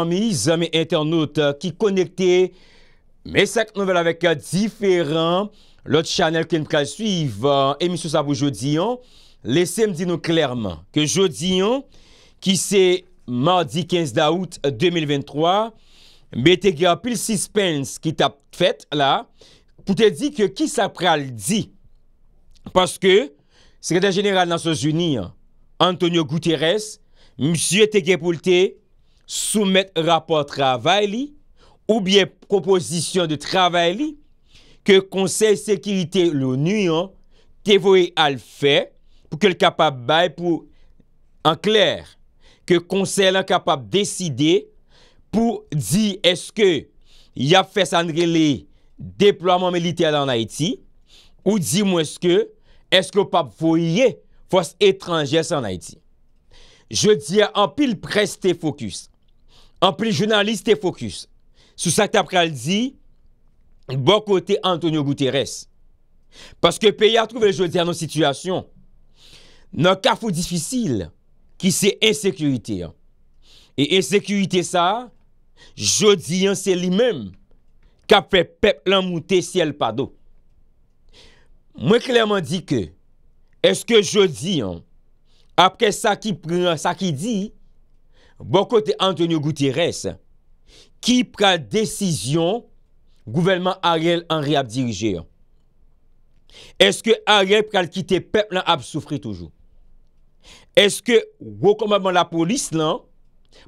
Ami, zame internaute ki konekte mesak nouvel avek ya diferan lot chanel kem pral suyiv emisyon sa pou jodiyon lesem di nou klerman ke jodiyon ki se mardi 15 daout 2023 me te ge apil sispens ki ta fet la pou te di ke ki sa pral di paske sekretèr jeneral nan Sos Unir Antonio Guterres M. T. G. Poulte M. T. G. Poulte soumet rapor travay li ou byen proposisyon de travay li ke konsey sekirite lounuyon te voye al fe pou ke l kapab bay pou an kler ke konsey l an kapab deside pou di eske ya fes anre li deplouman milite al an Haiti ou di mweske eske l pap foye fos etranjes an Haiti Je di an pil preste fokus an pri jounalist te fokus sou sa tap kal di bon kote Antonio Guterres paske pe ya trove jodi an nou situasyon nan ka fou difisil ki se ensekurite e ensekurite sa jodi an se li men ka pe pep lan mouti si el pado mwen klerman di ke eske jodi an apre sa ki di bo kote Antonio Gutierrez, ki pral desizyon gouvelman Ariel Henry ap dirije yo? Eske Ariel pral kite pep lan ap soufri toujou? Eske woko mabman la polis lan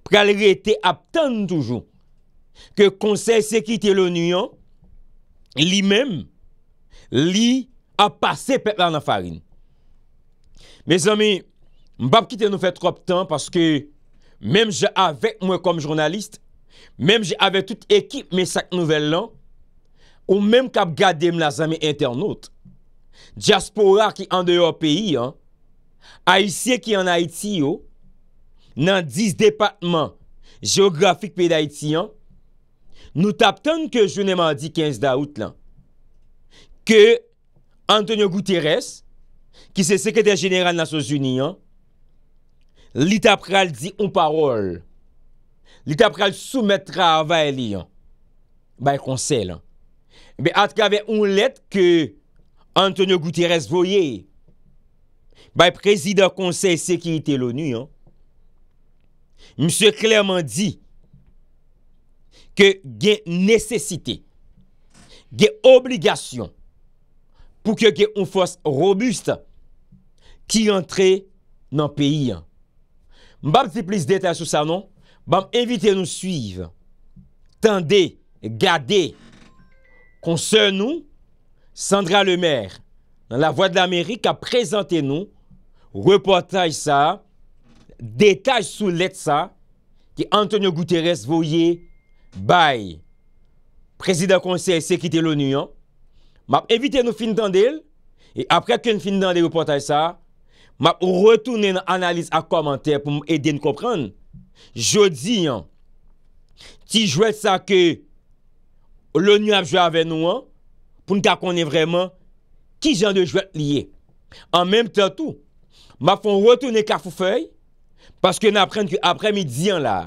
pral rete ap tan toujou? Ke konse se kite louni yo, li men, li ap pase pep lan an farin? Me zami, mbap kite nou fe trop tan, paske Mem j avèk mwen kom jounalist, mem j avèk tout ekip men sak nouvel lan, ou mem kap gade m la zame internaut, diaspora ki an de yo peyi, a isye ki an Haiti yo, nan dis depatman geografik peyi d'Haiti yo, nou tapton ke jounem an di 15 daout lan, ke Antonio Guterres, ki se sekretèr jeneral nan Sosouni yo, li tapral di ou parol, li tapral soumet travay li an, bay konsey lan. Be atk ave ou let ke Antonio Guterres voye, bay prezidor konsey sekinite l'ONU an, msè klerman di ke gen nesesite, gen obligasyon pou ke gen ou fos robust ki antre nan peyi an. Mbap ti plis detaj sou sa nou, mbap evite nou suiv, tende, gade, kon se nou, Sandra Lemer, la Voix de l'Amérique, a prezente nou, repotaj sa, detaj sou let sa, ki Antonio Guterres voye bay, prezident konser se kite l'ONU, mbap evite nou fin dan del, apre ken fin dan de repotaj sa, map ou retoune nan analise a komantè pou mou edè nou komprèn. Je di yon, ti jwè sa ke lè nou ap jwè avè nou an, pou nou ka konè vreman, ki jan de jwè liye. An mèm tè tou, map ou retoune ka fou fèy, paske nan apren ki apren mi diyan la.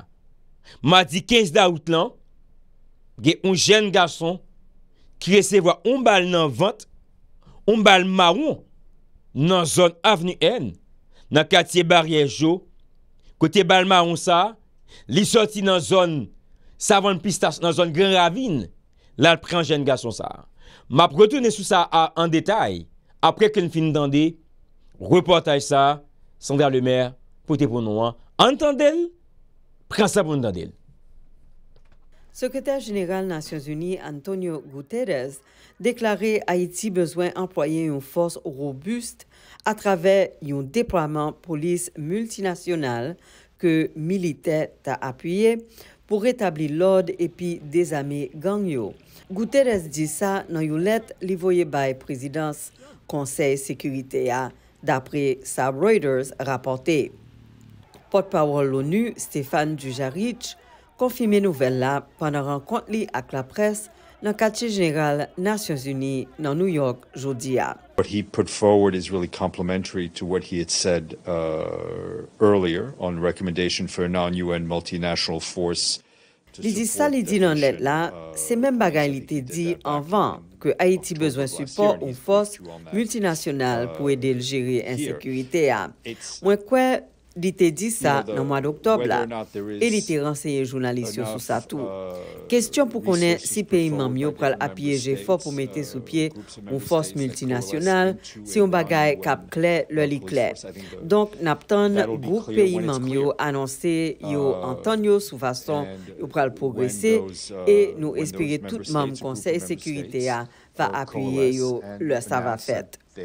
Ma di 15 da out lan, ge un jèn gason, ki yese vwa un bal nan vant, un bal maroun, nan zon avni en, nan katiye barye jo, kote balma on sa, li soti nan zon savon pistas, nan zon gran ravine, la pranjen gason sa. Ma prote ne sou sa an detay, apre kon fin dande, reportaj sa, san ver le mer, pote pon wan, an tan del, pran sa pon dande. Sekretar jenegal Nasyon Zuni, Antonio Guterres, Deklare Haiti bezwen employe yon fos robust a trave yon depramant polis multinasional ke milite ta apye pou retabli lode epi dezame gangyo. Gouteres di sa nan yon let li voye baye prezidans konsey sekurite ya dapre sa Reuters rapote. Podpawol l'ONU, Stéphane Dujaritch, konfime nouvel la pwana renkont li ak la presse nan kache jeneral nasyon zuni nan New York jodi a. Uh, li di sa li di nan net la, se menm bagan li te di uh, anvan ke Haiti bezwen support ou fos multinasyonal pou uh, edel jeri en sekurite a. Mwen kwe... Li te di sa nan mwa d'Octobla, e li te renseye jounalisyon sou sa tou. Kestyon uh, pou konen si peyman myo pral apieje fò pou mette sou pie ou fòs multinasyonal si yon bagay kap kle, loli kle. Donk nap ton, goup peyman myo anonse yo anton yo uh, sou fason yo pral progresye e nou espire tout mame konsey sekurite ya. va apuye yo le savafet. Uh,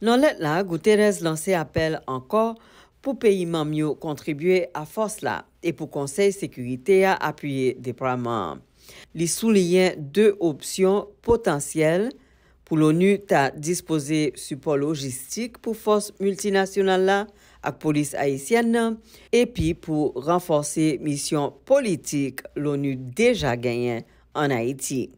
non uh, let la, Guterres lanse apel ankor pou peyman myo kontribuye a fos la e pou konsey sekurite a apuye depraman. Li sou liyen de opsyon potansyel pou l'ONU ta dispose supo logistik pou fos multinasyonal la haïtienne. Et pour renforcer la mission politique que l'ONU deja en Haïti. Haiti.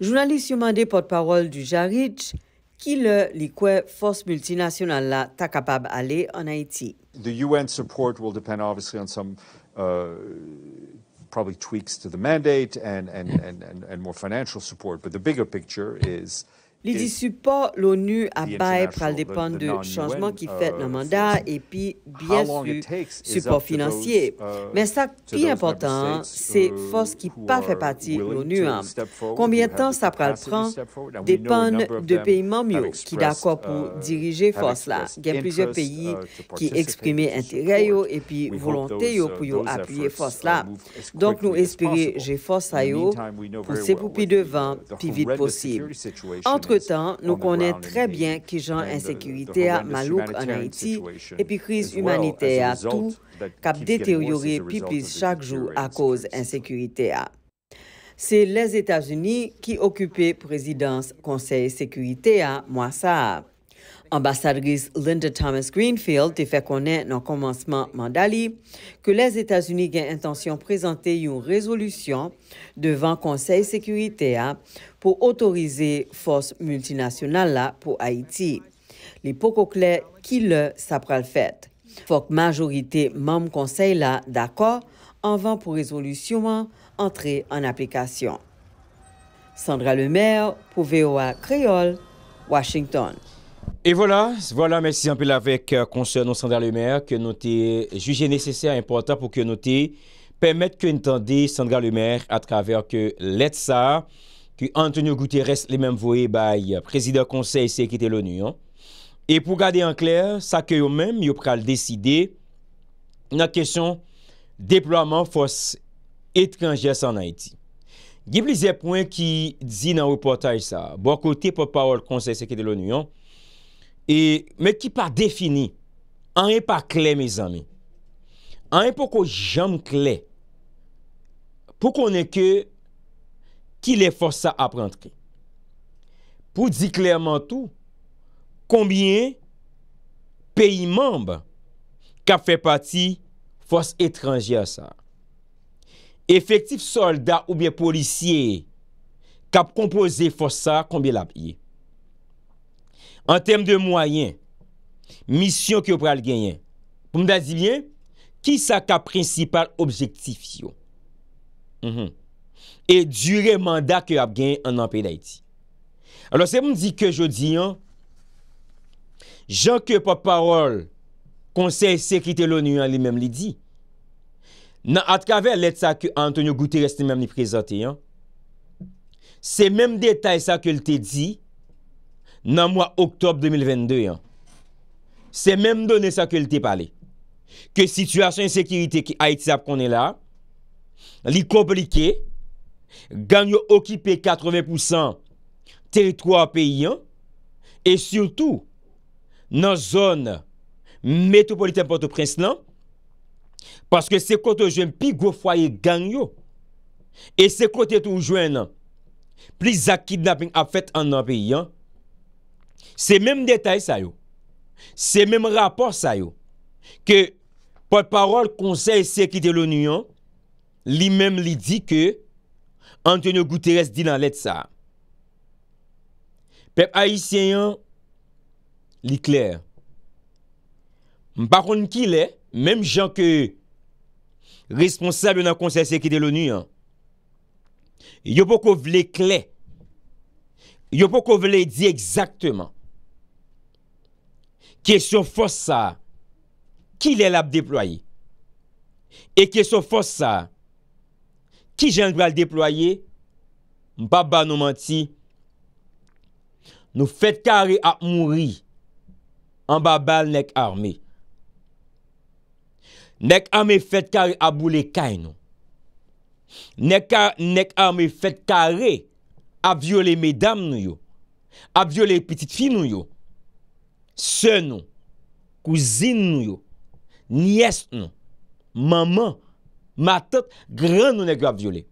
journaliste yon porte parole du Jarich, qu'il le likwe Force multinationale la ta capable ale en Haiti. The UN support will depend obviously on some uh, probably tweaks to the mandate and, and, and, and more financial support. But the bigger picture is... Les supports pas l'ONU à bail dépend dépendre du changement qui fait le mandat et puis, bien sûr, support financier. Uh, Mais ça, qui important, uh, c'est force qui pas fait partie de l'ONU. Hein. Combien de temps ça prend prendre dépend de pays membres qui d'accord pour uh, diriger force là. Il y a plusieurs pays qui expriment intérêt et puis volonté pour appuyer force là. Donc, nous espérons j'ai force à eux pour poupées devant, plus vite possible temps nous connaissons très bien qui genre insécurité à Malouk en Haïti et puis crise humanitaire à tout cap détérioré plus chaque jour à cause insécurité à. C'est les États-Unis qui occupaient présidence Conseil sécurité à ça. Ambassadris Linda Thomas-Greenfield te fe konen nan komansman mandali ke les Etats-Unis gen intansyon prezante yon rezolusyon devan konsey sekurite a pou otorize fos multinasyonal la pou Haiti. Li poko kler ki le sa pral fet. Fok majorite mam konsey la d'akor anvan pou rezolusyon an, entre an aplikasyon. Sandra Lemaire pou VOA Kreyol, Washington. Et voilà, voilà, merci Jean-Pil avec euh, conseil non-Sandra Le Maire, que noté, jugé nécessaire et important pour que noté, permettent que ne tendez Sandra Le Maire à travers que l'aide ça, que Antonio Guterres le même voué by euh, président conseil secrétaire de l'Union. Et pour garder en clair, ça c'est eux-mêmes, ils prèvent le décider notre question déploiement force étrangère en Haïti. Il y a plusieurs points qui disent dans le reportage ça. Bon côté pour parole conseil secrétaire de l'Union, E, Mèk ki pa defini, anè e pa kle mè zanmè. Anè e pou kon jom kle, pou konè ke ki lè fòs sa ap rentre. Pou di klerman tou, konbyen peyi mamb kap fè pati fòs etranjè sa. Efektif soldat ou bè policye kap kompoze fòs sa konbyen la piye. An tem de mwayen, misyon ki yo pral genyen. Poum mhm. da di bien, ki sa ka prinsipal objektif yo. E dure mandak yo ap genyen an anpey da iti. Alors se moun di ke jodi, jan ke pa parol konsey sekrite lon yon li menm li di. Nan atkave let sa ki Antonio Guterres te menm li prezante. Se menm detay sa ke l te di, nan mwa oktob 2022, se menm donen sa ke li te pale, ke situasyon en sekirite ki a etisap konen la, li komplike, ganyo okipe 80% teritwa peyi an, e sirtou nan zon metropolitem poto prens lan, paske se kote jwen pi go fwaye ganyo, e se kote tou jwen, nan pli zakid na pen afet an nan peyi an, Se menm detay sa yo. Se menm rapor sa yo. Ke pot parol konsey seki de l'ONU yon. Li menm li di ke. Antonio Guterres di nan let sa. Pep Aisyen yon. Li kler. Mba kon ki le. Menm jan ke. Responsab yon nan konsey seki de l'ONU yon. Yo pou kou vle kler. Yo pou kou vle di ekzaktman. Kè sou fòs sa ki lè l ap dèploye? E kè sou fòs sa ki jen glal dèploye? Mbaba nou manti, nou fèt kare ap mouri an babal nèk arme. Nèk arme fèt kare ap boulè kaj nou. Nèk arme fèt kare ap vyo lè mè dam nou yo, ap vyo lè pètit fi nou yo. Se nou, kouzin nou yo, niyes nou, maman, matat, gran nou nek wap vyo le.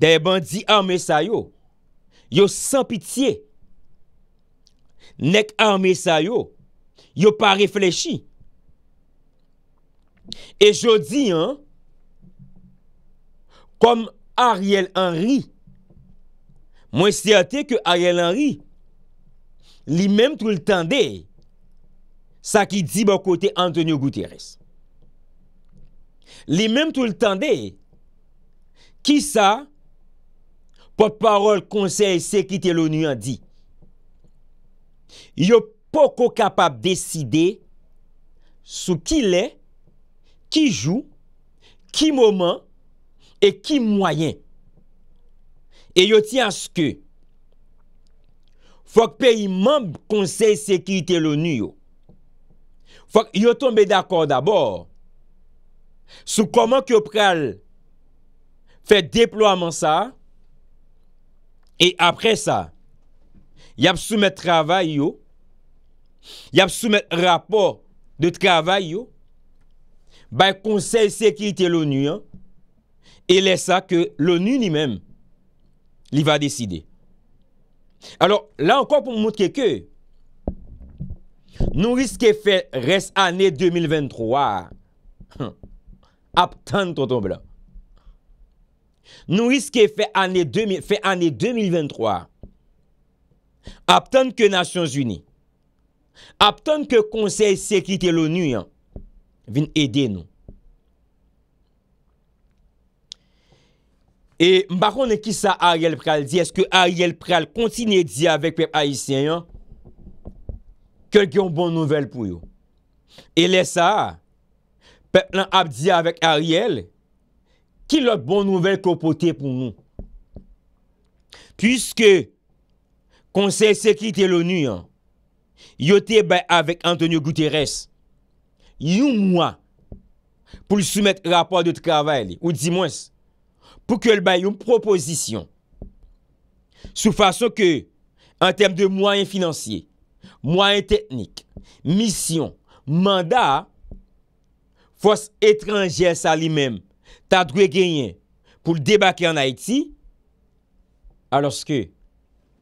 Deye ban di ame sa yo, yo san pitiye. Nek ame sa yo, yo pa reflechi. E jodi, kom Ariel Henry, mwen siyate ke Ariel Henry, Li menm tou l'tan de, sa ki di bo kote Antonio Guterres. Li menm tou l'tan de, ki sa, po parol konsey se ki te louni an di. Yo poko kapab deside, sou ki le, ki jou, ki mouman, e ki mouayen. E yo ti anske, fòk peyi mèm konsey sekirite louni yo. Fòk yo tombe d'akor d'abor sou koman ki yo pral fè deploaman sa e apre sa y ap soumet travay yo, y ap soumet rapor de travay yo, bay konsey sekirite louni yo e lè sa ke louni li mèm li va deside. Alors, la ankon pou mwout keke, nou riske fè res anè 2023, aptan ton ton blan. Nou riske fè anè 2023, aptan ke Nasyon Zuni, aptan ke Konsey Sekrite Louni vin ede nou. E mbakon e ki sa Ariel Pral di, eske Ariel Pral kontine di avèk pep Aisyen yon, kelke yon bon nouvel pou yon. E lesa, pep lan ap di avèk Ariel, ki lò bon nouvel kopote pou moun. Pyske, konsey sekri te louni yon, yote bè avèk Antonio Guterres, yon mwa pou soumet rapor de travèl ou dimwens. pou ke l bayoun proposisyon. Sou fasyon ke, an tem de mwayen finansye, mwayen teknik, misyon, mandat, fos etranjese a li men, ta drwe genyen, pou l debake an Haiti, aloske,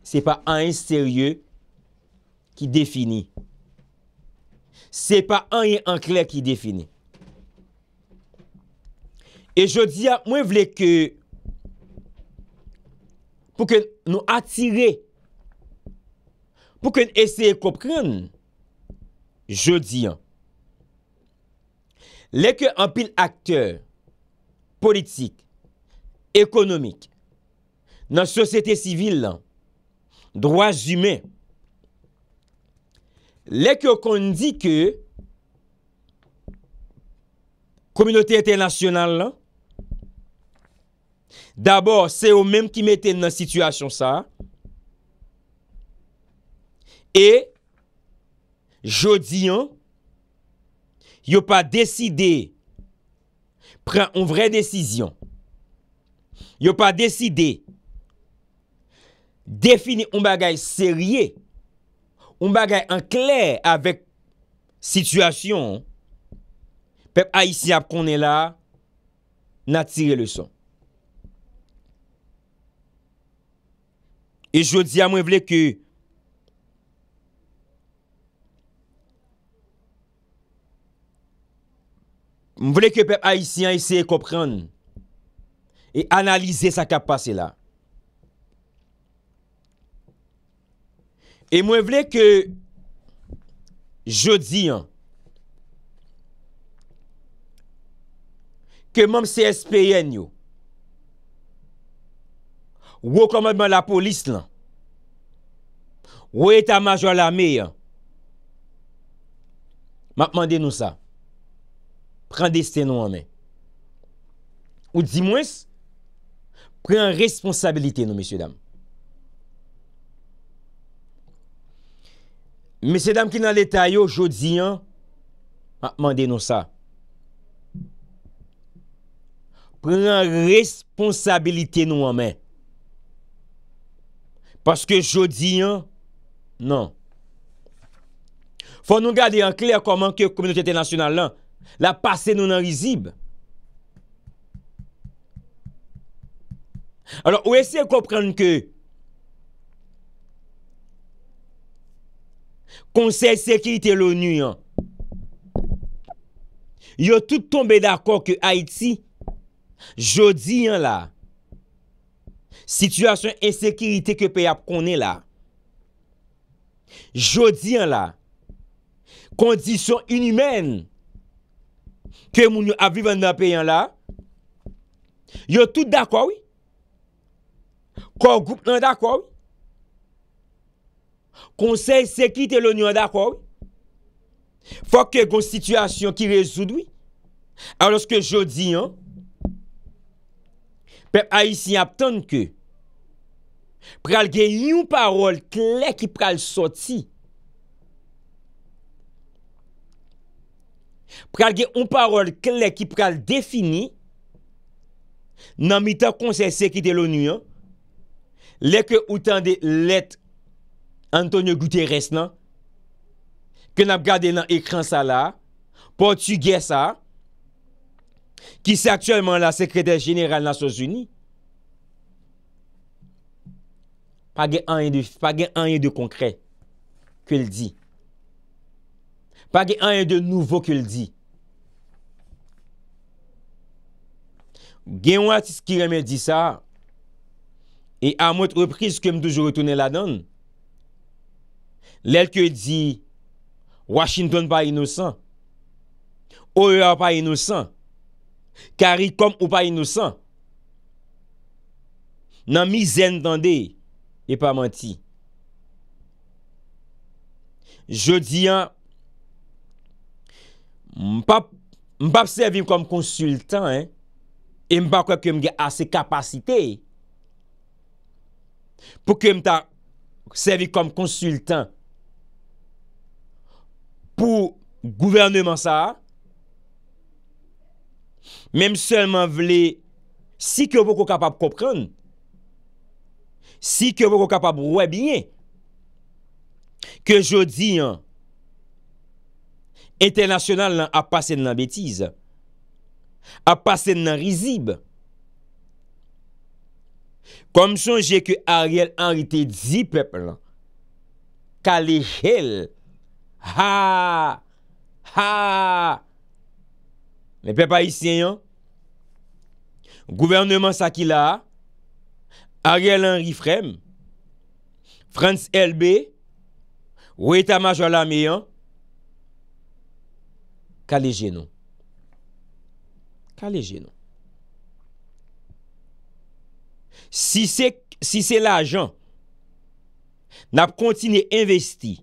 se pa an yon steryo, ki defini. Se pa an yon anklè, ki defini. E jodi, mwen vle ke, pou ke nou atire, pou ke nou ese kopren, jodi an. Lè ke an pil akteur, politik, ekonomik, nan sosete sivil an, droaj jime, lè ke kon di ke, kominote internasyonal an, Dabor, se ou menm ki meten nan sitwasyon sa. E, jodi an, yo pa deside pre an vre desisyon. Yo pa deside defini an bagay serye, an bagay an kler avèk sitwasyon, pep a yisi ap konen la, nan tire le son. e jodi a mwen vle ke mwen vle ke pep Aisyen eseye kopran e analize sa kap pase la e mwen vle ke jodi an ke mwen mse espyen yo Wou komadman la polis lan. Wou etan majwa la me. Ma pman den nou sa. Pren desten nou anmen. Ou di mwes. Pren responsabilite nou, mese dam. Mese dam ki nan leta yo, jodi an. Ma pman den nou sa. Pren responsabilite nou anmen. Paske jodi yon, nan. Fon nou gade an kler koman ke komuniteten nasyonal lan. La pase nou nan rizib. Alors ou ese komprende ke konsey sekirite louni yon. Yo tout tombe d'akon ke Haiti jodi yon la Sityasyon e sekirite ke pey ap konen la. Jodi an la. Kondisyon inimen. Ke moun nou aviv an nan pey an la. Yo tout d'akoui. Kou goup nan d'akoui. Konsey sekirite loun nou an d'akoui. Fok ke goun situasyon ki rezoudoui. An loske jodi an. Pep a yisi ap ton ke. Pral gen yon parol klek ki pral soti. Pral gen yon parol klek ki pral defini nan mitak konse seki de l'ONU yo. Lek yo utande let Antonio Guterres nan. Ke nan ap gade nan ekran sa la. Portugese sa. Ki se aktuelman la sekreder general nan Sosuni. pa gen anye de konkre ke l di. Pa gen anye de nouvo ke l di. Gen wati skireme di sa, e amot repris kem toujou retounen la don, lel ke l di Washington pa inosan, OEA pa inosan, Kari kom ou pa inosan, nan mi zen tende E pa manti. Je di an, m pap servim kom konsultan, e m pa kwa kem ge ase kapasite, pou kem ta servim kom konsultan, pou gouvernement sa, menm seman vle, si kem pou kapap koprenn, Si ke voko kapap wè binye, ke jodi yon, etenasyonal nan apase nan betize, apase nan rizib, kom sonje ke ariel anrite di pepl, ka le hel, ha, ha, ne pe pa yisye yon, gouvernement sa ki la, Ariel Henry Frème, Frans LB, Oueta Majolameyan, Kalejeno. Kalejeno. Si se la jan, nap kontine investi,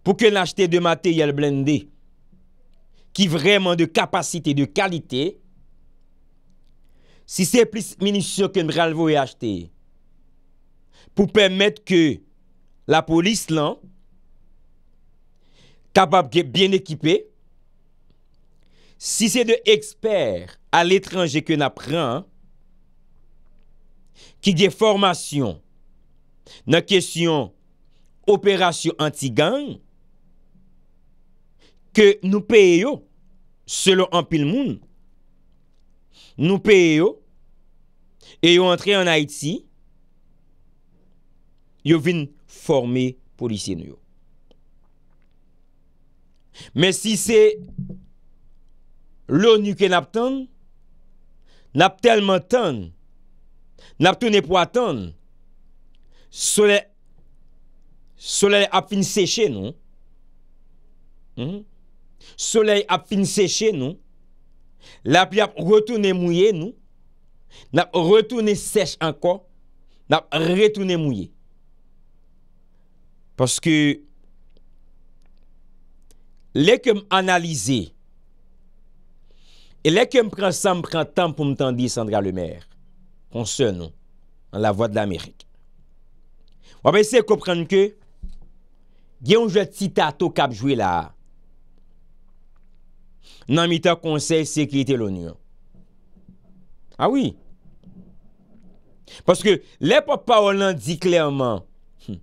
pou ke l'achete de mater yal blendi, ki vreman de kapasite, de kalite, Si se plis minisyon ken bralvo e achete, pou pwem mette ke la polis lan, kapap gen bien ekipe, si se de eksper al etranje ken apren, ki gen formasyon nan kesyon operasyon anti-gang, ke nou peye yo, selo an pil moun, Nou peye yo E yo antre an Ait si Yo vin formi polisyen yo Men si se Lon yu ke nap ton Nap telman ton Nap ton epwa ton Sole Sole ap fin seche nou hmm, Sole ap fin seche nou La pi ap retoune mouye nou, nap retoune sech anko, nap retoune mouye. Paske, lek m analize, lek m pran san pran tan pou m tan di Sandra Lemaire, kon se nou, an la vwa de l'Amerik. Wap ese koupren ke, gen ou je titato kapjwe la, nanmita konsey sekriyte louni ah an. Awi. Paske, le popa ou nan di klerman, hmm,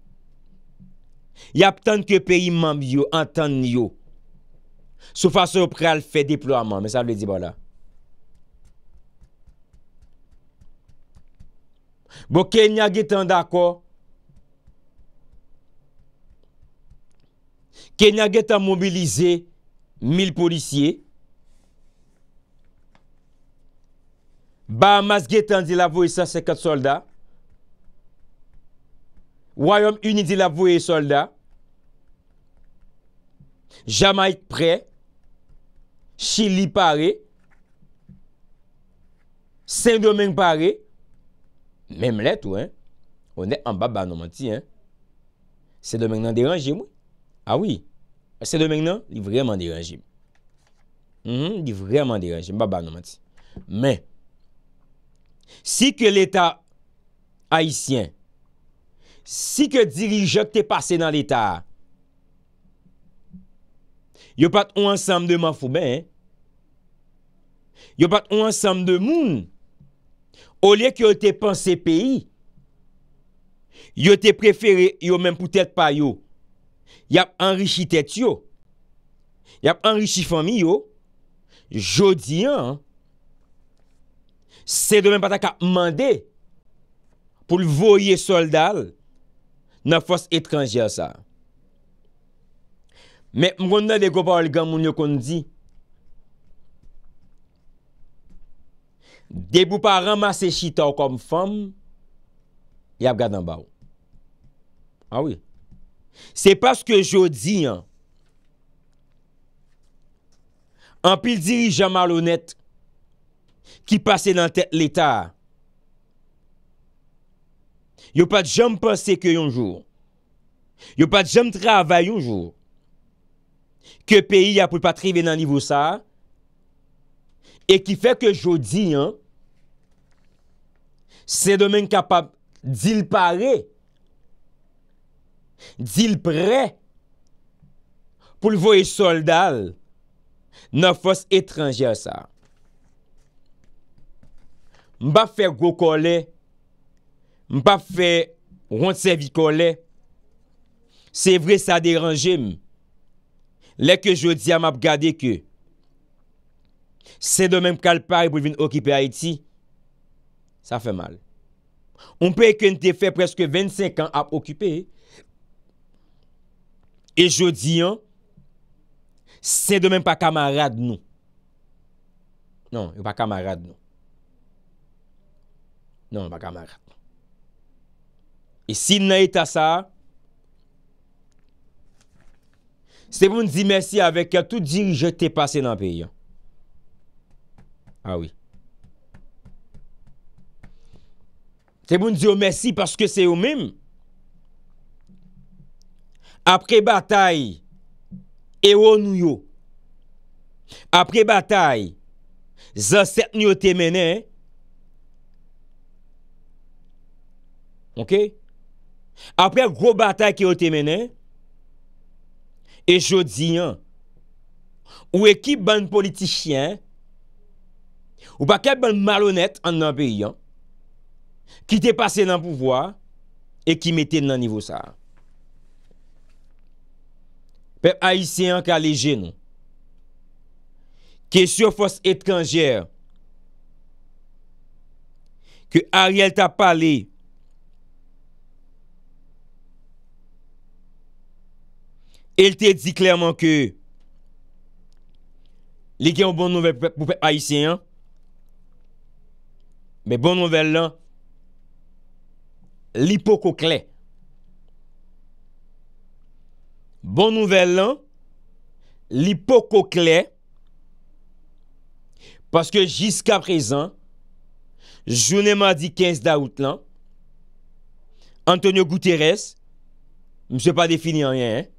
yap tan ke peyi mambi yo, an tan yo, sou fasyon ou preal fe deplouaman, men sa vle di bwala. Bo, kenyage tan dako, kenyage tan mobilize, mil polisye, Bahamas getan di lavo e sasekat soldat. Ouayom unid di lavo e soldat. Jamaik pre. Chili pare. Seng domen pare. Mem let ou, hein? On de an ah mhm, baba nomati, hein? Seng domen nan deranji mou? Awi. Seng domen nan, di vreman deranji mou. Di vreman deranji mou, baba nomati. Men. Si ke l'Etat aisyen, si ke dirijok te pase nan l'Etat, yo pat ou ansam de man foube, yo pat ou ansam de moun, ou liye ki yo te panse peyi, yo te preferi, yo men poutet pa yo, yap anri chi tet yo, yap anri chi fomi yo, jodi an, Se do men patak a mande pou l voye soldal nan fos etranjia sa. Me moun nan de gopa olgan moun yo kon di. De bou pa ramase chita ou kom fom, yap gadan ba ou. A ah ou. Se paske jodi an, an pil diri jamal ou net kwa. Ki pase nan tet l'Etat. Yo pat jom pase ke yon jour. Yo pat jom travay yon jour. Ke peyi ya pou patrive nan nivou sa. E ki fe ke jodi, se domen kapab dil pare, dil pre, pou l voye soldal, nan fos etranjia sa. Mbap fè gwo kolè, mbap fè rwantsevi kolè. Se vre sa deranje m. Lè ke jodi am ap gade ke, se de mèm kalpare pou vin okipe Haiti, sa fè mal. Mpè e kwen te fè preske 25 an ap okipe. E jodi an, se de mèm pa kamarade nou. Non, yon pa kamarade nou. Non, baka man rap. E si nan e tasa, se bon di mesi avèk ya tout diri je te pase nan pe yon. A wè. Se bon di yo mesi paske se yo mim. Apre batay, e yo nou yo. Apre batay, za set nou yo te meney, apre gro batay ki yo te menen, e jodi yon, ou ekip ban politikyen, ou bakè ban malonet an nan pe yon, ki te pase nan pouvoi, e ki meten nan nivou sa. Pep aisyen ka lejen, ki esyofos etkanger, ki ariel ta paley, el te di klerman ke li gen ou bon nouvel pou pe aisyen, me bon nouvel lan, li pokokle. Bon nouvel lan, li pokokle, paske jiska prezan, jounen ma di 15 daout lan, Antonio Guterres, mse pa defini anyen,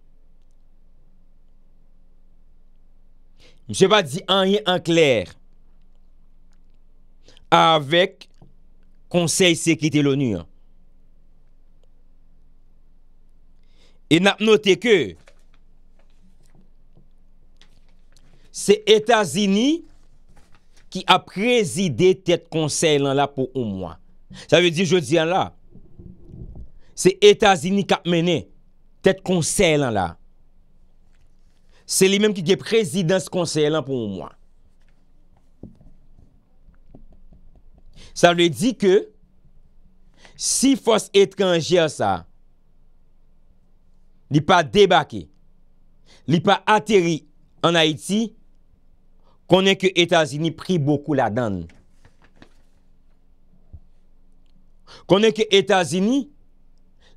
Mse pa di an ye an kler Avèk Konsey sekite lonu E nap note ke Se Etazini Ki ap prezide Tet konsey lan la pou ou mwa Sa ve di jodi an la Se Etazini kap mene Tet konsey lan la Se li menm ki ge prezidans konsey lan pou mwen. Sa le di ke, si fos etranjè sa, li pa debake, li pa ateri an Haiti, konen ke Etasini pri boku la dan. Konen ke Etasini,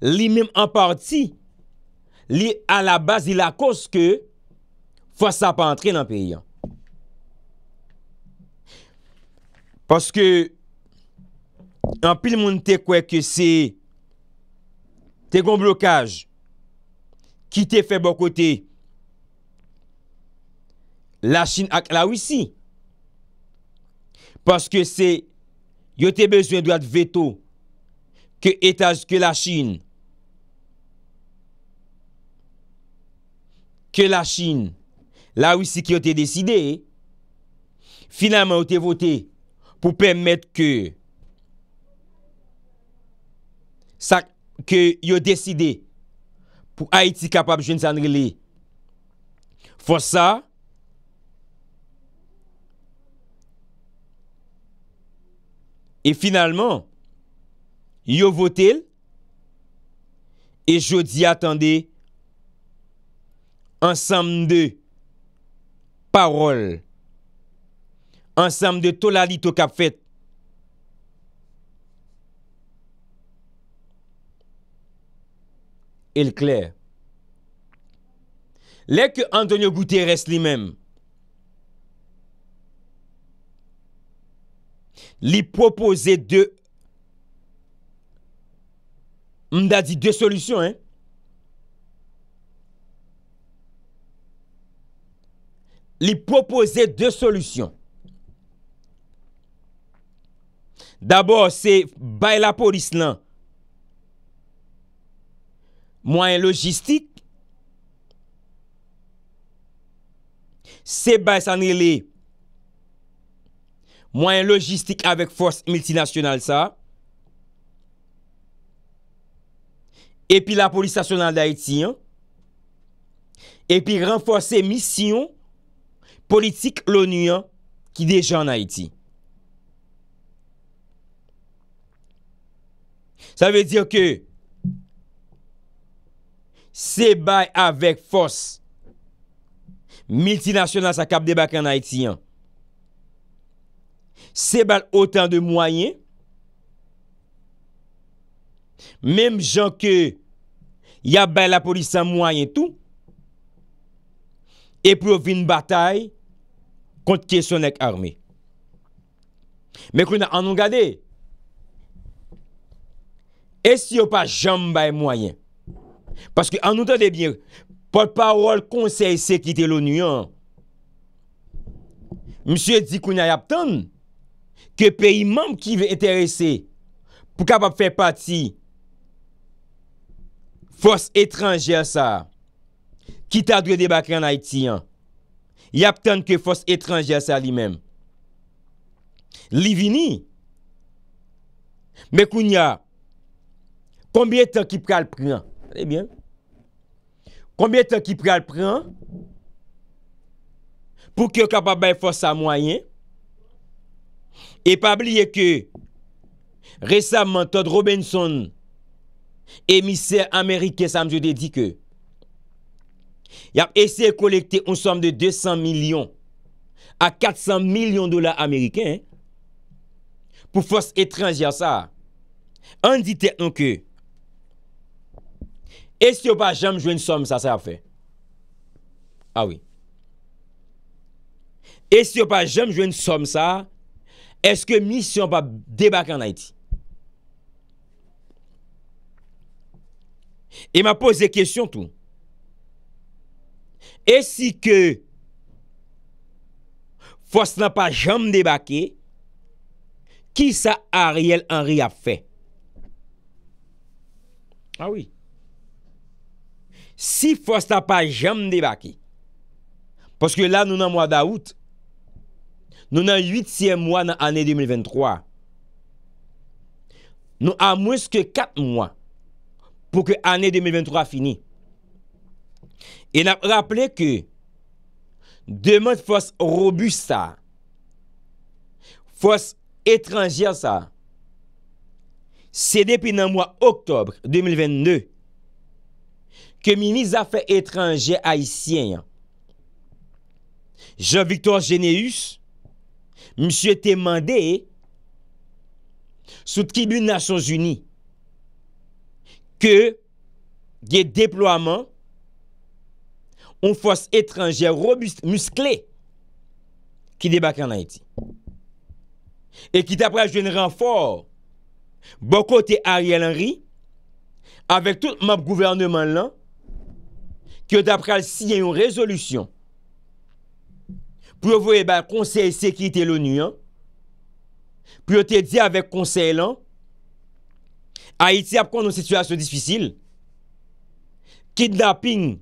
li menm an parti, li a la base di la kos ke, Fwa sa pa antre nan pe yon. Paske, nan pil moun te kwe ke se, te kon blokaj, ki te febo kote, la chine ak la wisi. Paske se, yo te bezwen do ad veto, ke etaj ke la chine. Ke la chine. la wisi ki yo te deside, finalman yo te vote, pou pèm mette ke, sa, ke yo deside, pou Haiti kapap joun Sanreli, fwa sa, e finalman, yo vote, e jodi atande, ansam de, parole, ensemble de tolalito cap Et il clair. L'est que Antonio Guterres lui-même. lui propose de, dit deux solutions hein. li propose de solusyon. D'abor, se bay la polis lan, mwen logistik, se bay san li, mwen logistik avèk fòs multinasyonal sa, epi la polis asyonal da eti, epi renfòse misyon, politik l'ONU yon ki dejan en Haiti. Sa ve diyo ke se bay avèk fòs multinasyon nan sa kap debak en Haiti yon. Se bay otan de mwayen, mèm jan ke yab bay la polis an mwayen tout, eprovi n batayi, kont kesyon ek arme. Men kou na anou gade, es yo pa jambay mwayen. Paske anou tade bine, pou l parol konsey se kite loun yon, msye di kou na yap ton, ke peyi manm ki ve enterese, pou kapap fe pati, fos etranje sa, kita dwe debakre nan iti yon. Y ap ten ke fos etranjese a li menm. Li vini. Mekounia. Konbyen ten ki pral pran. A dey bien. Konbyen ten ki pral pran. Pou ke kapabay fos sa mwayen. E pabliye ke. Resabman Todd Robinson. Emisè Amerike Samjode di ke. Il a essayé de collecter une somme de 200 millions à 400 millions de dollars américains hein, pour force étrangère ça. On dit non que et si vous pas jamais joué une somme ça ça a fait. Ah oui. Et si vous pas jamais joué une somme ça, est-ce que mission pas débarquer en Haïti? Et m'a posé question tout. E si ke fos nan pa jam debake, ki sa Ariel Henry a fe? Awi. Ah si fos nan pa jam debake, poske la nou nan mwa daout, nou nan 8 siye mwa nan ane 2023. Nou an mwes ke 4 mwa pou ke ane 2023 a fini. el ap rappele ke deman fos robus sa, fos etranjir sa, se depi nan mwa oktobre 2022, ke mini zafè etranjir a y siyen, Jean-Victor Geneus, msye temande, msye temande, sou tribune Nasyon Jouni, ke de deploamant ou fos etranjè, robuste, muskle, ki debak an Haiti. E ki tapre jwen renfor, bokote Ariel Henry, avek tout map gouvernement lan, ki yo tapre si yon rezolusyon, pou yo voye ba konsey sekrite l'ONU an, pou yo te di avek konsey lan, Haiti ap kon nou situasyon disfisil, kidnapping,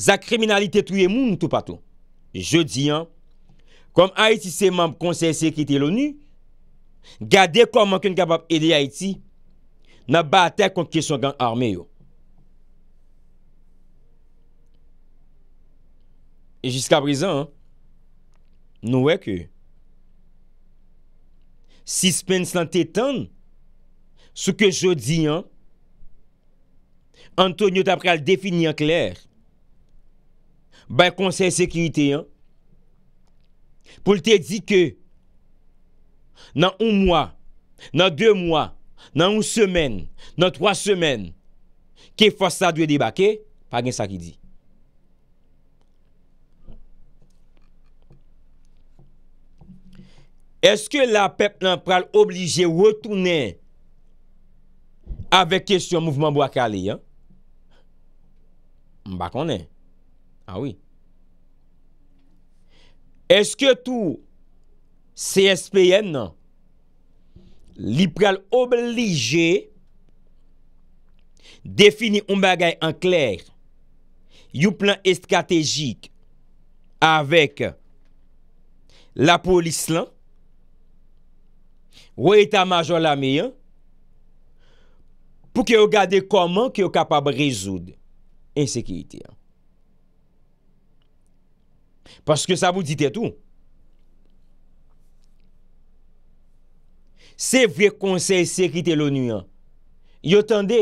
Za kriminalite triye moun nou tou patou. Je di an, kom Haiti se mamp konsey sekite l'ONU, gade kon manken kabap edi Haiti, nan ba ate kon kesyon gen arme yo. E jiska prizan, nou weke, si Spence lan te tan, sou ke je di an, Antonio Tabral defini an kler, ba konsen sekerite yon, pou lte di ke, nan un mwa, nan de mwa, nan un semen, nan twa semen, ke fos sa dwe debake, fagin sa ki di. Eske la pep nan pral oblije wotounen avek kesyon mouvman mou akale yon? Mbakonnen. Awi ah Eske tou CSPN Li prel Oblige Defini Un bagay an kler You plan estrategik Avèk La polis lan Ou etan Majon la mi Pou ki yo gade Koman ki yo kapab rezoud Ensekiti an Paske sa vou dite tou. Se vre konsey se kite louni an. Yo tende.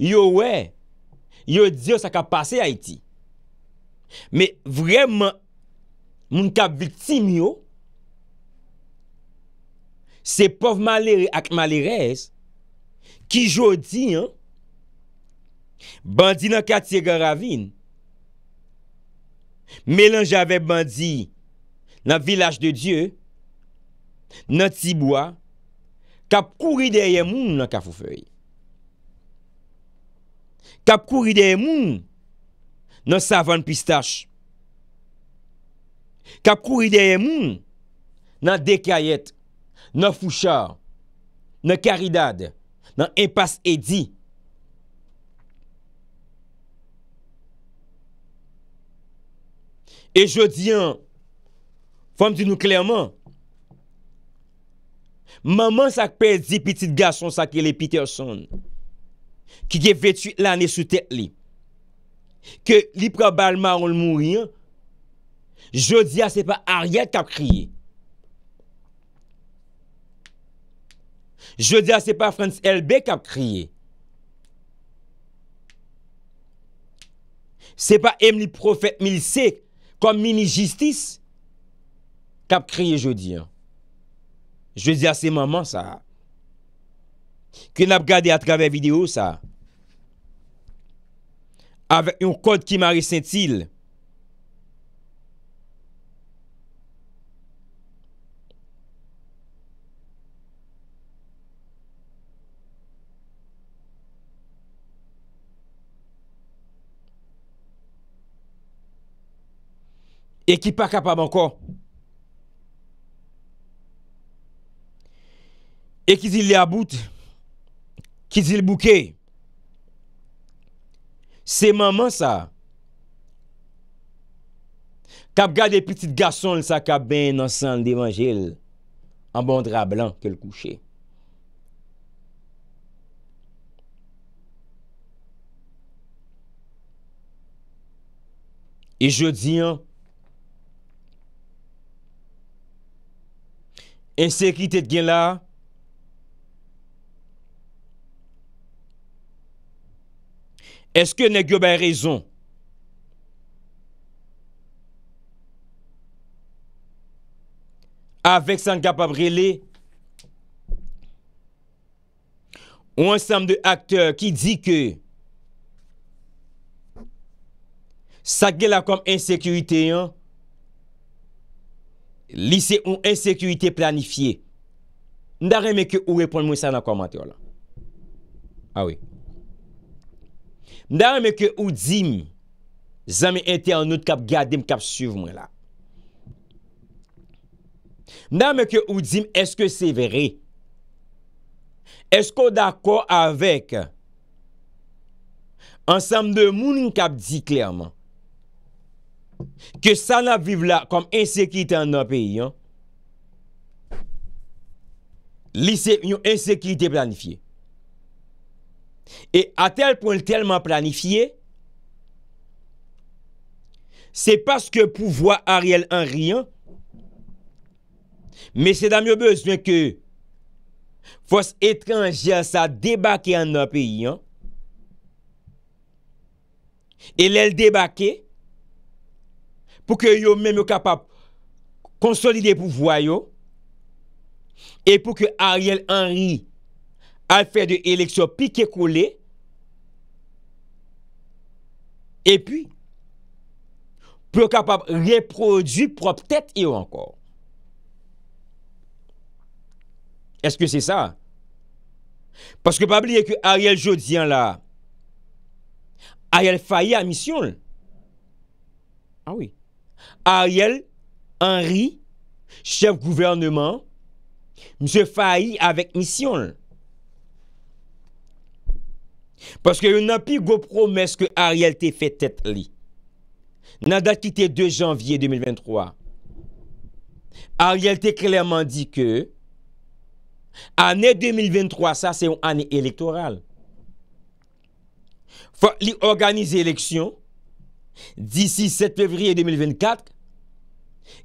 Yo we. Yo diyo sa ka pase a iti. Me vreman. Moun ka biktim yo. Se pov malere ak maleres. Ki jodi an. Bandi nan katie gen ravine. Mèlan javeb bandi nan vilaj de Diyo, nan tibwa, kap kouri deye moun nan kafou fey. Kap kouri deye moun nan savon pistache. Kap kouri deye moun nan dekayet, nan fouchar, nan karidad, nan impas edi. E jodi, fòm di nou klerman, maman sakpe di piti gason sakke le Peterson, ki ge vetu lan e sute li, ke li probalman oul moun riyan, jodi a se pa a riyan kap kriye. Jodi a se pa Frans Elbe kap kriye. Se pa em li profet mil sek, kom mini jistis, kap kriye jodi an. Jodi a se maman sa. Kren ap gade atrave video sa. Avè yon kod ki mari sentil, kren ap gade atrave video sa. E ki pa kapab anko. E ki zil li about. Ki zil bouke. Se maman sa. Kap gade petit gason lisa kap ben nan san l'de evanjel. An bon dra blan ke l kouche. E jodi an. ensekritèt gen la, eske ne gyo ben rezon, avek san kap ap rele, ou ansanm de akteur ki di ke, sa gen la kom ensekritè yon, lise ou ensekurite planifiye, nda reme ke ou epon mwen sa nan komante yo la. A ah we. Nda reme ke ou di m, zame ente anot kap gade m kap suv mwen la. Nda reme ke ou di m, eske se vere? Esko dako avek ansam de moun m kap di klerman? Ke sa nan vive la kom insekritan nan peyi an, li se yon insekritan planifiye. E a tel poun telman planifiye, se paske pouvoi a riel an riyan, me se dan myo bezwen ke fos etranje sa debake an nan peyi an, e lel debake, pou ke yo mèm yo kapap konsolide pou voyo, e pou ke Ariel Henry al fè de eleksyon pikekoule, e pi, pou kapap reprodu prop tèt yo ankor. Eske se sa? Paske pa bli e ke Ariel Jodien la, Ariel fayi a misyon. A ah wè. Ariel, Henry, chef gouvernement, mse faye avèk misyon. Paske yon api go promes ke Ariel te fè tèt li. Nan dat ki te 2 janvye 2023. Ariel te klerman di ke anè 2023 sa se yon anè elektoral. Fa li organize lèksyon, Disi 7 fevriye 2024,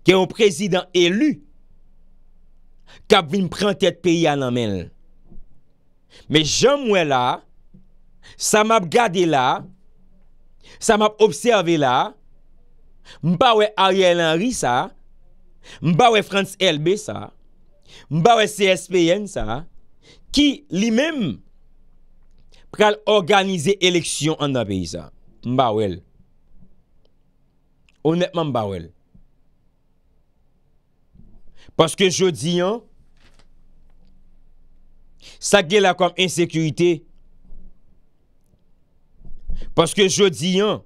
ke yon prezident elu, kap vin prantet peyi ananmen. Me jomwe la, sa map gade la, sa map observe la, mbawwe Ariel Henry sa, mbawwe Frans Elbe sa, mbawwe CSPN sa, ki li menm pral organize eleksyon ananmen sa. Mbawwe el. honnêtement, Mbawel. Parce que je dis, hein, ça a comme insécurité. Parce que je dis, hein,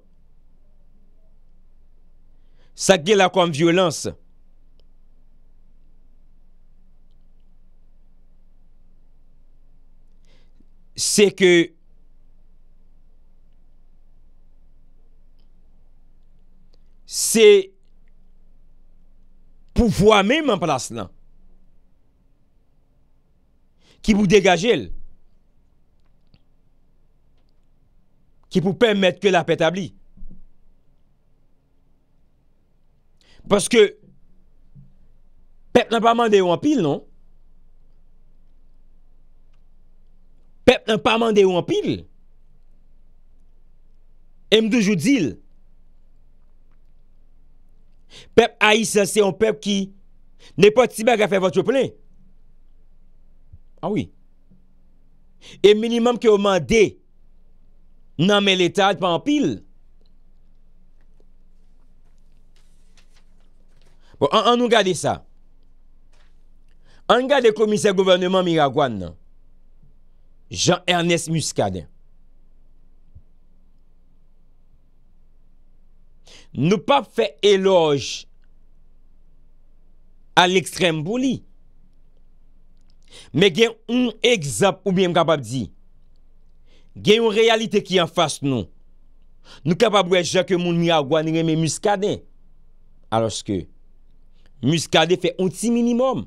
ça a comme violence. C'est que Se pou vwa mè mèm an pras lan. Ki pou degaje l. Ki pou pèm mèm kè la petabli. Paske pep nan paman de wampil, non? Pep nan paman de wampil, mdoujou dil. Mdoujou dil. Pep Aïs, an se yon pep ki Ne pot sibe grafe vat yo plen Awi ah E minimum ki yo mande Nan men l'etat pa an pil An bon, nou gade sa An gade komise gouvernement Miragouan nan Jean-Ernest Muscadet Nou pa fè eloj al ekstrem bouni. Me gen yon ekzap ou mi m kapap di. Gen yon realite ki yon fas nou. Nou kapap wè jè ke moun mi a gwan yon mè muskade. Alos ke muskade fè yon ti minimum.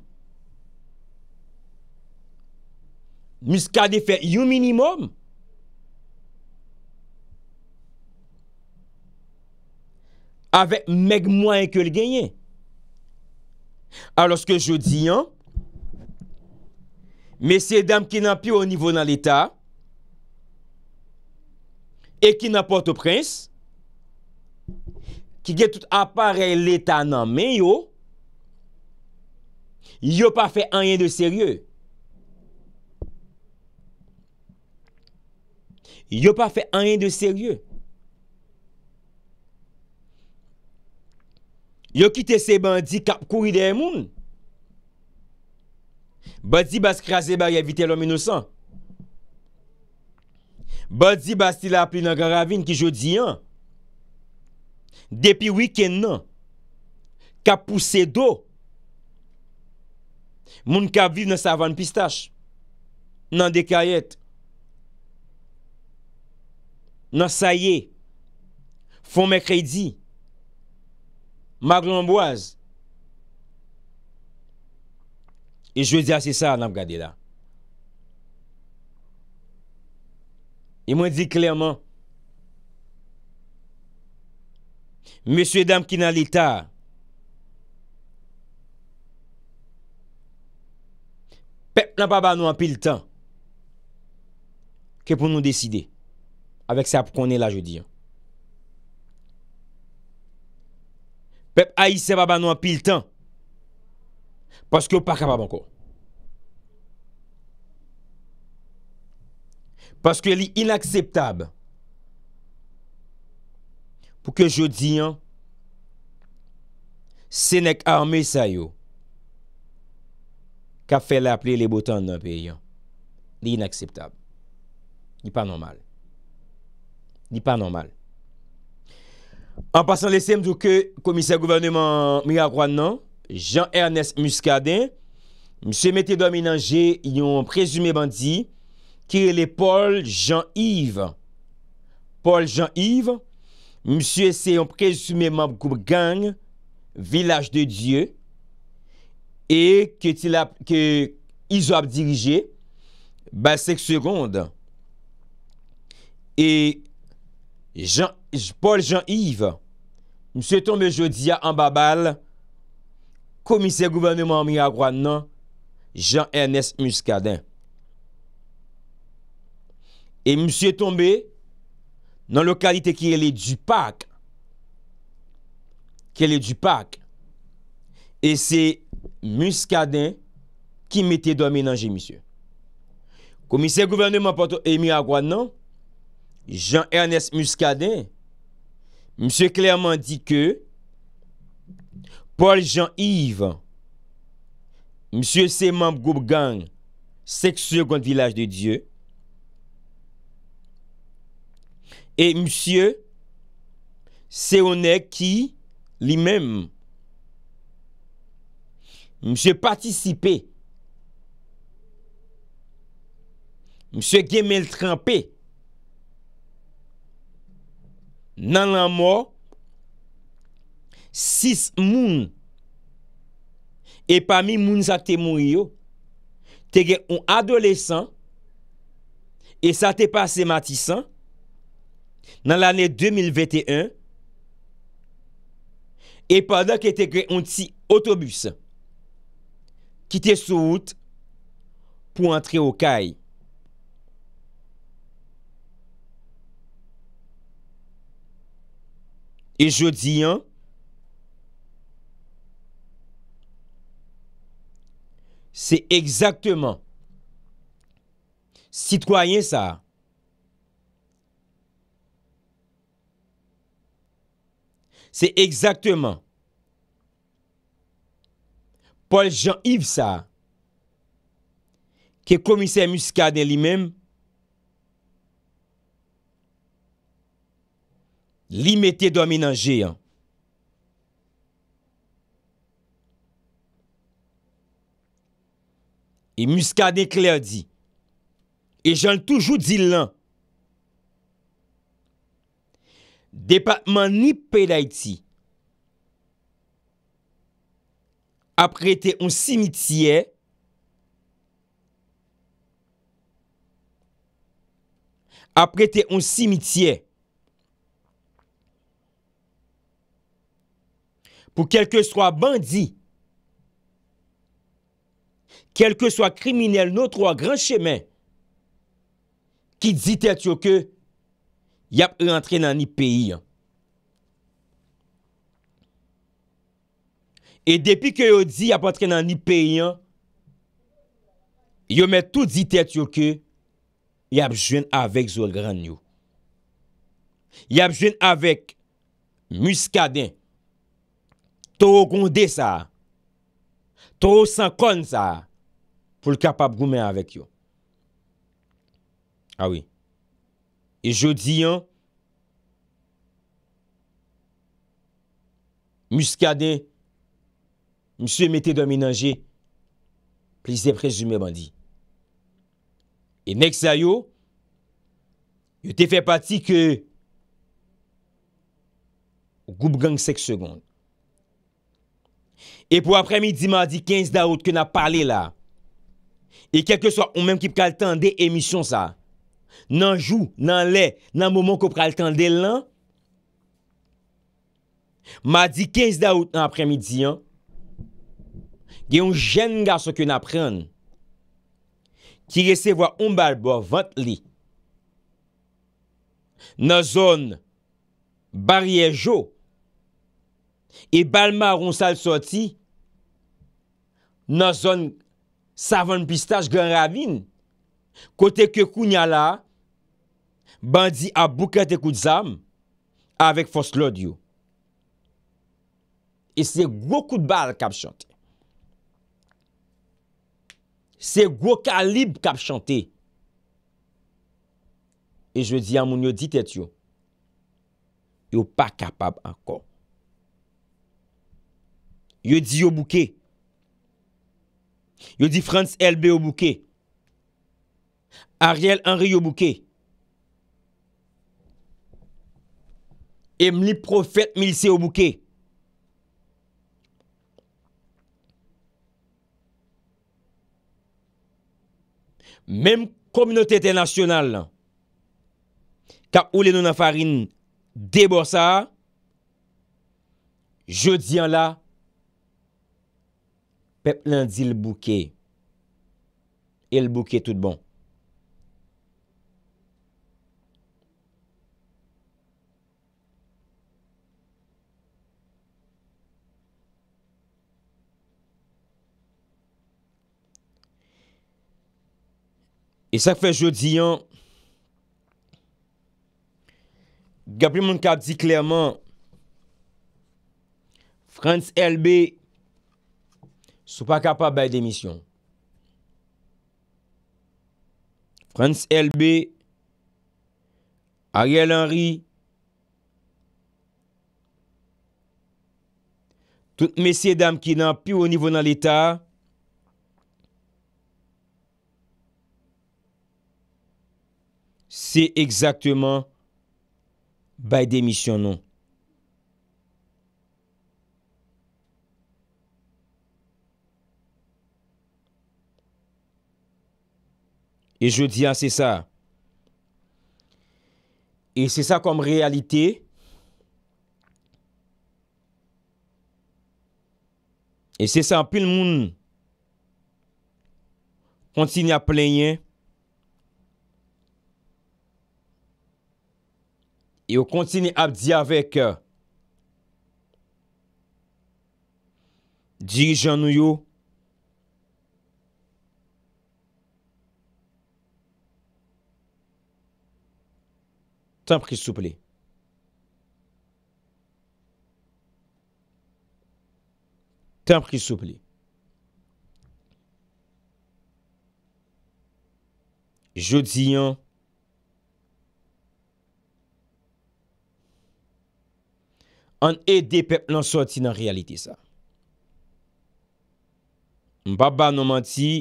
Muskade fè yon minimum. Moum. avè mèk mwen ke l genyen. A lòs ke jò di yon, mè sè dam ki nan pi ou nivou nan l'Etat, e ki nan pote prins, ki gen tout apare l'Etat nan men yon, yon pa fè anyen de sèrye. Yon pa fè anyen de sèrye. Yo ki te se bandi kap kuri den moun. Ba di ba skraze ba yavite lom inosan. Ba di ba stila apri nan garavin ki jodi an. Depi wikend nan. Kap puse do. Moun kap viv nan savon pistache. Nan dekayet. Nan saye. Fon me kredi. Ma glomboaz. E jwè di a se sa nan ap gade la. E mwen di klerman. Mèsyè danm ki nan lita. Pèp nan pa ba nou an pi l tan. Kè pou nou deside. Avèk sa pou konen la jwè di an. pep ayise baban nan pil tan, paske ou pa kapabanko. Paske li inakseptab, pou ke jodi an, senek an mesay yo, ka fe la aple li botan nan pe yon. Li inakseptab. Li pa normal. Li pa normal. An pasan lese mdou ke komisè gouvernèman Miragouan non? nan Jean-Ernest Muscadin Mse Metedo Minanje yon prezume bandi ki e le Paul Jean-Yves Paul Jean-Yves Mse se yon prezume manp kou gang Vilaj de Dieu e ke iso ap dirije balsek se ronde e Paul Jean-Yves, msè tombe jodia an babal, komisè gouverne man mi agwad nan, Jean-Ernest Muscadin. E msè tombe nan lokalite ki elè du pak, ki elè du pak, e se Muscadin ki mette do menanje, msè. Komisè gouverne man porto e mi agwad nan, Jean-Ernest Muscadet, msye klerman di ke, Paul Jean-Yves, msye Semam Goub Gang, seksyon goun village de Diyo, e msye, Seyonek Ki, li menm, msye patisipe, msye Gemel Trampé, Nan lan mò, 6 moun e pami moun sa te moun yo te ge yon adolesan e sa te pase matisan nan l'anè 2021 e padan ke te ge yon ti otobus ki te souout pou antre yon kaye. Et je dis, c'est exactement citoyen sa. C'est exactement Paul Jean-Yves sa. Kè komisè musika den li mèm. Li mette do e a menan jeyan. E muska dekler di. E jan toujou di lan. Depatman ni pe la iti. Aprete on simitye. Aprete on simitye. pou kelke swa bandi, kelke swa kriminel nou tro a gran chemen, ki dit et yo ke, yap entren nan ni peyi an. E depi ke yo di yap entren nan ni peyi an, yo met tou dit et yo ke, yap jwen avèk zol gran yo. Yap jwen avèk muskaden, To ou konde sa. To ou sankon sa. Poul kapap goumen avèk yo. Awi. Ah e jodi an. Muskade. Mse mette dò menanje. Plise prezume bandi. E nek sayo. Yo te fè pati ke. Ou goup gang sek seconde. E pou apremidi ma di 15 daout ke na parli la. E kelke so, ou menm ki pral tende emisyon sa. Nan jou, nan le, nan mouman ko pral tende lan. Ma di 15 daout an apremidi an. Gen yon jen nga so ke na pren. Ki rese vwa un barbo vant li. Nan zon barye jo. E bal maron sal soti. nan zon savan pistaj gen ravin, kote ke kou nyala, bandi a boukete kou dzam, avek fos lodi yo. E se gwo kou dbal kap chante. Se gwo kalib kap chante. E je di yamoun yo dit et yo, yo pa kapab ankon. Yo di yo bouke, Yo di Frans LB yo bouke. Ariel Henry yo bouke. Emli Profet Milise yo bouke. Mem kominote etenasyonal. Ka ou le nonan farin. Debo sa. Je di an la. Pep lundi l bouke. E l bouke tout bon. E sa fe jodi an. Gabriel Mounkard di klerman. Frans Elbe. sou pa kapa bay demisyon. Frans LB, Ariel Henry, tout messe dame ki nan pi ou nivou nan l'Etat, se ekzaktman bay demisyon nou. E je diyan se sa. E se sa kom realite. E se sa apil moun. Kontine ap lenyen. E yo kontine ap diyan vek. Dirijan nou yo. T'en pris soupli. T'en pris soupli. Je di yon. An e de pep lan non sou ati nan realiti sa. Baba nan man ti.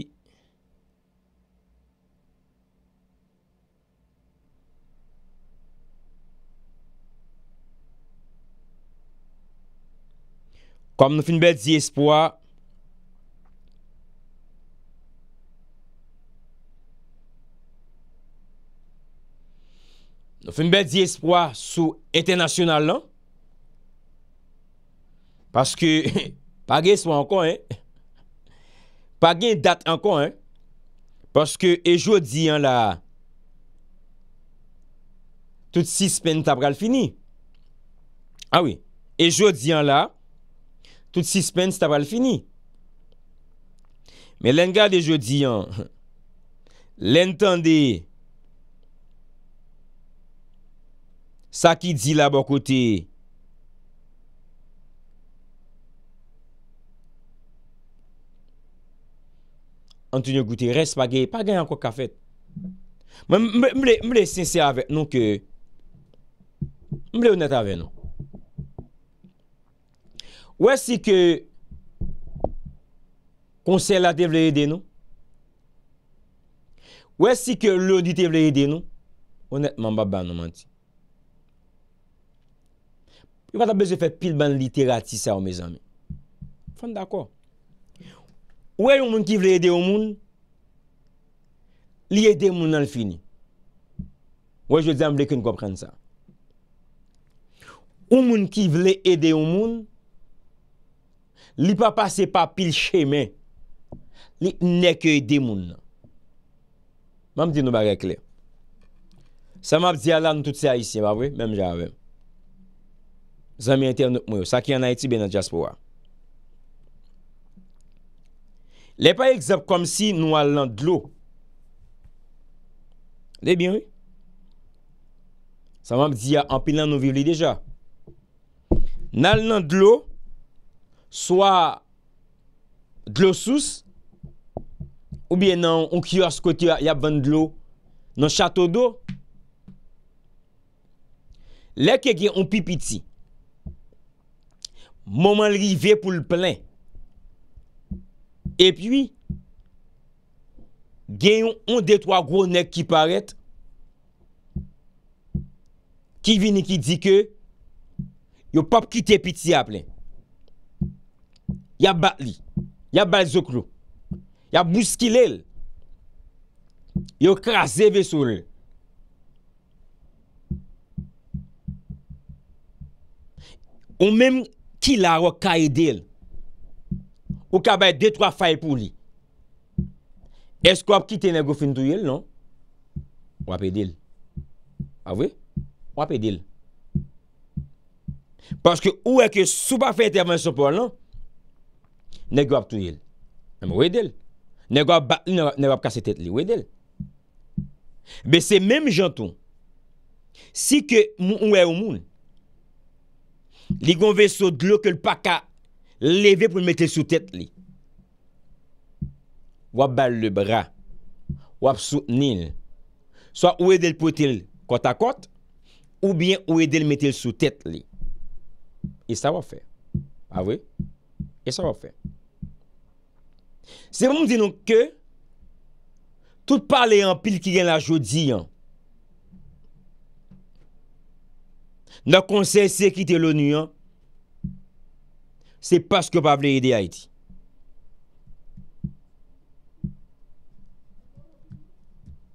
kom nou fin bè di espwa, nou fin bè di espwa sou etenasyonal lan, paske, pa gen espwa ankon, pa gen dat ankon, paske e jodi an la, tout si spen tabral fini, a ah oui, e jodi an la, Tout sixpens, ta pal fini. Men len gade je di an. Len tande. Sa ki di la bokote. Antounio Gouté res pa gen, pa gen an kwa kafet. Men mle sensi ave, nouke. Mle ou net ave nouke. Wè si ke konser la te vle yede nou? Wè si ke lodi te vle yede nou? Onetman baban nou manti. Yon pata bezè fè pil ban literati sa ou me zanme. Fon d'akor. Wè yon moun ki vle yede ou moun, li yede moun nan l fini. Wè jè zanm le ke n kopren sa. Ou moun ki vle yede ou moun, Li pa pase pa pil che men. Li neke yi demoun nan. Mam di nou bagay kle. Sa mam di ala nou tout se a yisi. Mwen mwen javem. Zan mi enter nou mwen yo. Sa ki anay ti be nan jas pou wa. Li pa ek zop kom si nou al nan dlo. Li e bin wè. Sa mam di ya an pil nan nou viv li deja. Nan nan dlo. Nan nan dlo. Soa glosous ou biye nan onkiyos kote ya bandlo nan chato do. Lèk e gen yon pi piti. Moman rive pou l'plem. E pi, gen yon on de twa gro nek ki paret. Ki vini ki di ke, yon pap ki te piti aplem. Ya bat li, ya bal zoklo, ya buskile li, yo krasi ve sou li. Ou menm ki la wak ka ide li, ou ka baye dee trwa fay pou li. Esk wap ki tene go fin tou yel, non? Wap ide li. Avwe? Wap ide li. Panske ou eke sou pa feyte vensopor, non? Nè gwa ap tou yel? Mè wè del. Nè gwa ap kase tet li? Wè del. Bè se mèm jantou. Si ke mwè ou mwoul. Li gwen ve so dlo ke lpaka. Leve pou mwè tel sou tet li. Wap bal le bra. Wap sou nil. So wè del pou tel kot a kot. Ou byen wè del metel sou tet li. I e sa wap fe. A wè? A wè? Sa va fe Se bon di nou ke Tout pale yon pil ki gen la jodi yon Nò konsè se kite l'ONU yon Se paske pa vle yi de Haiti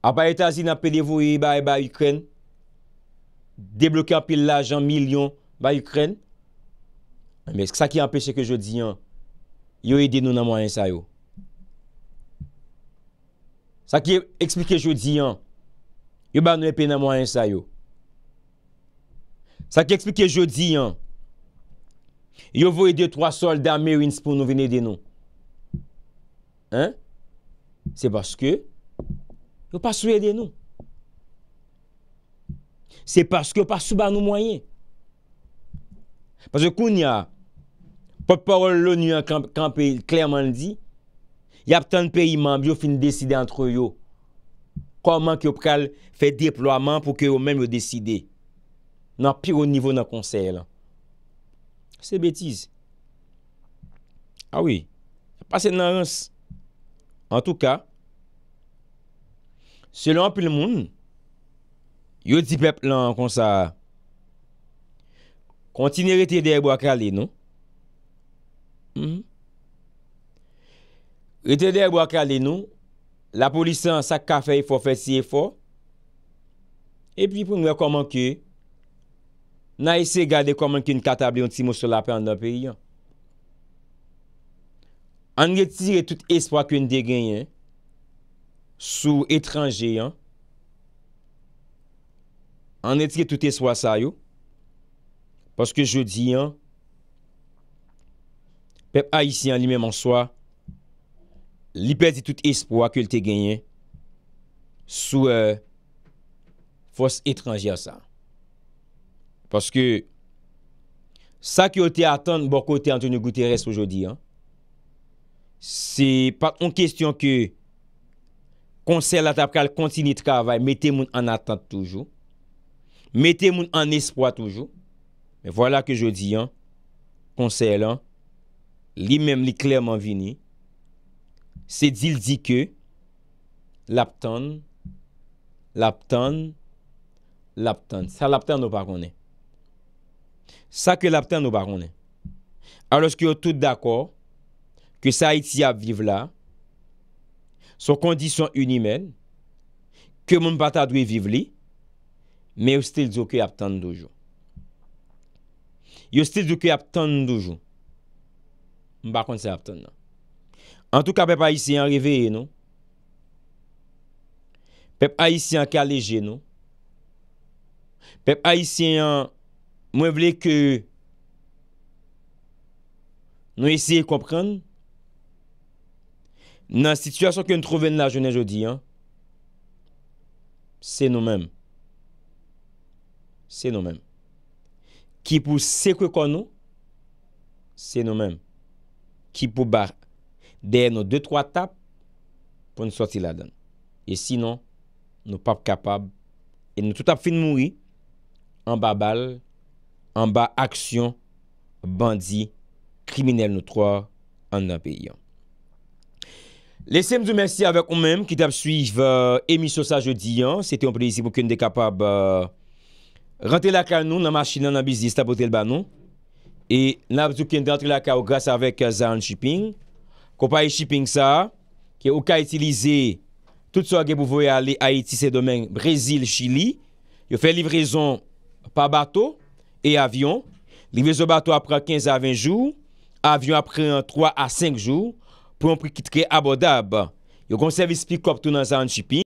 A pa etazi na pede vou yi ba yi ba Ukraine Debloke apil la jan milyon Ba Ukraine Mè se sa ki apese ke jodi yon yo edi nou nan mwa yon sa yo. Sa ki explike jodi yon, yo ba nou epi nan mwa yon sa yo. Sa ki explike jodi yon, yo vou edi 3 solda me winz pou nou vini edi nou. Hein? Se baske, yo pa sou edi nou. Se baske, yo pa sou ba nou mwanyen. Paske koun ya, Pop parol loun yon kanpey, klerman di, yap tan peyman, byo fin deside antro yo, koman ki yo pkal, fe dep loaman pou ke yo men ah yo deside, nan piro nivou nan konsey lan. Se betiz. Awi, pasen nan rons, an tou ka, selon pi l moun, yo di pep lan konsa, kontinirete de bo akale nou, Hmm? E te de wak ale nou La polisi an sak ka fey fo fey siye fo E pi pou nou wak koman ki Na ese gade koman ki nou katabli On ti mou so la pe an do pe yon An getire tout espo akoun de genyen Sou etranje yon An getire tout espo asay yo Paske jodi yon pep a isi an li men monswa, li pez di tout espo a ke l te genye, sou euh, fos etranjia sa. Paske, sa ki o te atan, bo kote an toni gouteresp ojodi an, se pat on kestyon ke, konser la tapkal kontini travay, mette moun an atan toujou, mette moun an espo a toujou, me vwala ke jodi an, konser la, li menm li klerman vini, se dil di ke, lap tan, lap tan, lap tan, sa lap tan nou pa konen. Sa ke lap tan nou pa konen. Aros ki yo tout d'akor, ke sa iti ap viv la, son kondisyon unimen, ke moun pata dwe viv li, me yo stil djo ke ap tan doujou. Yo stil djo ke ap tan doujou. Mba kon se aftan nan An tou ka pep Aisyen reveye nou Pep Aisyen ke aleje nou Pep Aisyen mwen vle ke Nou eseye kompren Nan situasyon ke nou troven la jounen jodi Se nou men Se nou men Ki pou se kwe kon nou Se nou men ki pou ba dey nou 2-3 tap pou nou soti la dan. E sinon, nou pap kapab, e nou tout ap fin moui, an ba bal, an ba aksyon, bandi, kriminel nou 3, an nan pe yon. Lesem di mersi avek ou menm, ki tap suiv emisyon euh, sa jodi yon. Sete yon prezi pou ken dey kapab euh, rante la kan nou nan machinan nan bizis tapote l ban nou. E nabzou ken dentre la ka ou gas avèk eh, zan shipping. Kopay shipping sa, ke ou ka itilize tout sa ge pou voye ale Haiti, se domèng, Brazil, Chili. Yo fè livrezon pa bato e avyon. Livrezon bato apre 15 a 20 jou, avyon apre 3 a 5 jou, pou yon prikite ke abodab. Yo konservi spikop tou nan zan shipping.